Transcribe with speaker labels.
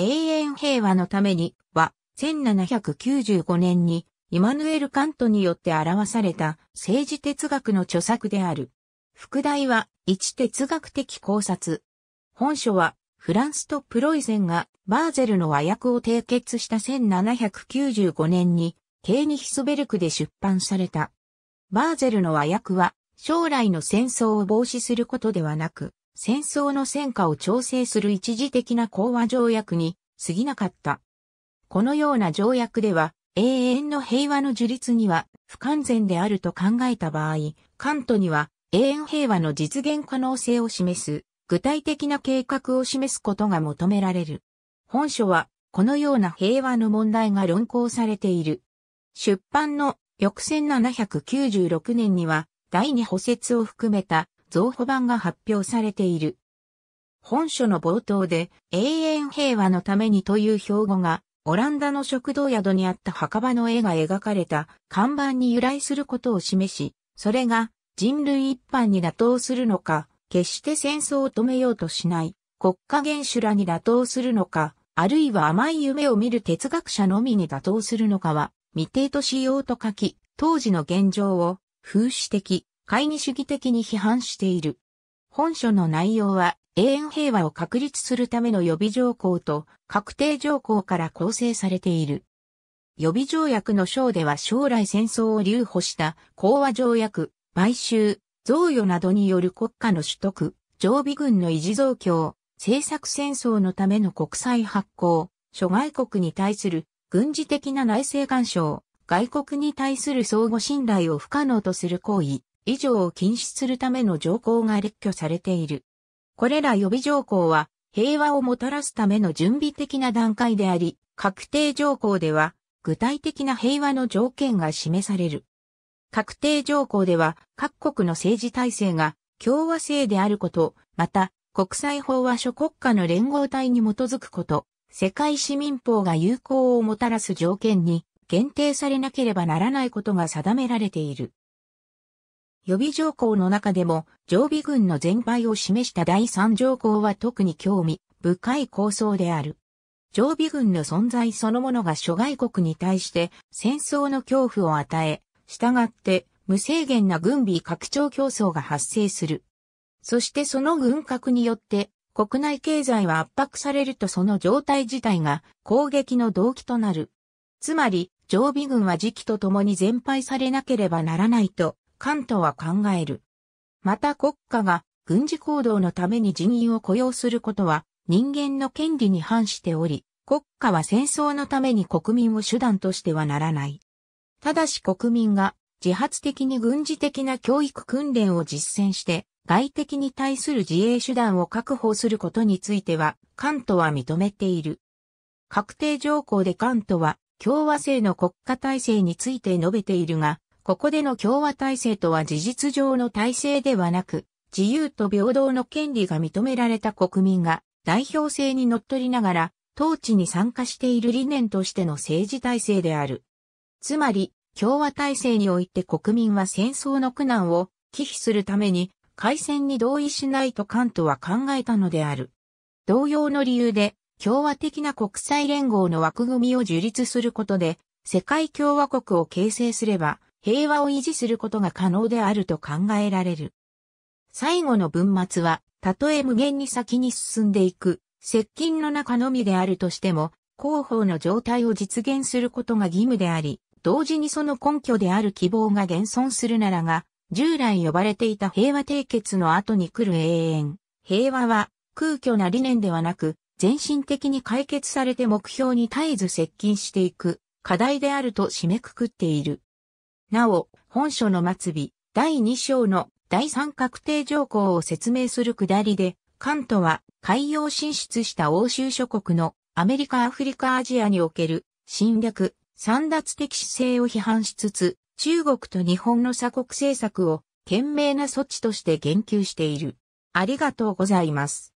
Speaker 1: 永遠平和のためには、1795年にイマヌエル・カントによって表された政治哲学の著作である。副題は、一哲学的考察。本書は、フランスとプロイゼンがバーゼルの和訳を締結した1795年に、ケーニヒスベルクで出版された。バーゼルの和訳は、将来の戦争を防止することではなく、戦争の戦果を調整する一時的な講和条約に過ぎなかった。このような条約では、永遠の平和の樹立には不完全であると考えた場合、関東には永遠平和の実現可能性を示す具体的な計画を示すことが求められる。本書はこのような平和の問題が論考されている。出版の翌1796年には第二補説を含めた増補版が発表されている。本書の冒頭で永遠平和のためにという標語がオランダの食堂宿にあった墓場の絵が描かれた看板に由来することを示し、それが人類一般に打倒するのか、決して戦争を止めようとしない国家元首らに打倒するのか、あるいは甘い夢を見る哲学者のみに打倒するのかは未定としようと書き、当時の現状を風刺的、会議主義的に批判している。本書の内容は永遠平和を確立するための予備条項と確定条項から構成されている。予備条約の章では将来戦争を留保した講和条約、買収、贈与などによる国家の取得、常備軍の維持増強、政策戦争のための国債発行、諸外国に対する軍事的な内政干渉、外国に対する相互信頼を不可能とする行為、以上を禁止するための条項が列挙されている。これら予備条項は平和をもたらすための準備的な段階であり、確定条項では具体的な平和の条件が示される。確定条項では各国の政治体制が共和制であること、また国際法は諸国家の連合体に基づくこと、世界市民法が有効をもたらす条件に限定されなければならないことが定められている。予備条項の中でも常備軍の全廃を示した第三条項は特に興味深い構想である。常備軍の存在そのものが諸外国に対して戦争の恐怖を与え、従って無制限な軍備拡張競争が発生する。そしてその軍拡によって国内経済は圧迫されるとその状態自体が攻撃の動機となる。つまり、常備軍は時期とともに全廃されなければならないと関東は考える。また国家が軍事行動のために人員を雇用することは人間の権利に反しており、国家は戦争のために国民を手段としてはならない。ただし国民が自発的に軍事的な教育訓練を実践して、外敵に対する自衛手段を確保することについては、関東は認めている。確定条項で関東は、共和制の国家体制について述べているが、ここでの共和体制とは事実上の体制ではなく、自由と平等の権利が認められた国民が代表制にのっとりながら、統治に参加している理念としての政治体制である。つまり、共和体制において国民は戦争の苦難を忌避するために、開戦に同意しないとカントは考えたのである。同様の理由で、共和的な国際連合の枠組みを樹立することで、世界共和国を形成すれば、平和を維持することが可能であると考えられる。最後の文末は、たとえ無限に先に進んでいく、接近の中のみであるとしても、広報の状態を実現することが義務であり、同時にその根拠である希望が現存するならが、従来呼ばれていた平和締結の後に来る永遠。平和は空虚な理念ではなく、全身的に解決されて目標に絶えず接近していく課題であると締めくくっている。なお、本書の末尾、第2章の第三確定条項を説明する下りで、カントは海洋進出した欧州諸国のアメリカ・アフリカ・アジアにおける侵略、散奪的姿勢を批判しつつ、中国と日本の鎖国政策を懸命な措置として言及している。ありがとうございます。